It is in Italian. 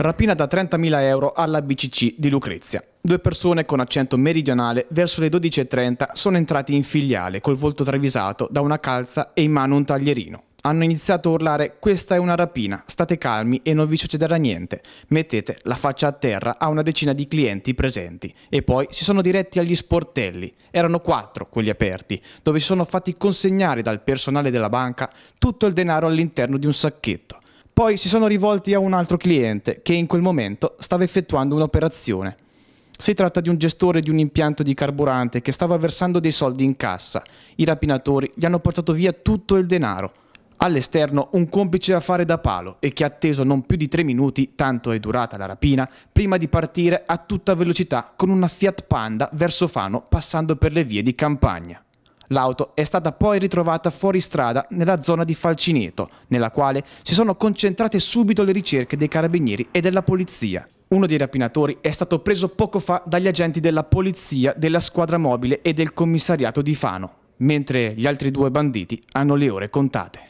Rapina da 30.000 euro alla BCC di Lucrezia. Due persone con accento meridionale verso le 12.30 sono entrati in filiale col volto travisato da una calza e in mano un taglierino. Hanno iniziato a urlare questa è una rapina, state calmi e non vi succederà niente, mettete la faccia a terra a una decina di clienti presenti e poi si sono diretti agli sportelli, erano quattro quelli aperti, dove si sono fatti consegnare dal personale della banca tutto il denaro all'interno di un sacchetto poi si sono rivolti a un altro cliente che in quel momento stava effettuando un'operazione. Si tratta di un gestore di un impianto di carburante che stava versando dei soldi in cassa. I rapinatori gli hanno portato via tutto il denaro. All'esterno un complice a fare da palo e che ha atteso non più di tre minuti, tanto è durata la rapina, prima di partire a tutta velocità con una Fiat Panda verso Fano passando per le vie di campagna. L'auto è stata poi ritrovata fuori strada nella zona di Falcineto, nella quale si sono concentrate subito le ricerche dei carabinieri e della polizia. Uno dei rapinatori è stato preso poco fa dagli agenti della polizia, della squadra mobile e del commissariato di Fano, mentre gli altri due banditi hanno le ore contate.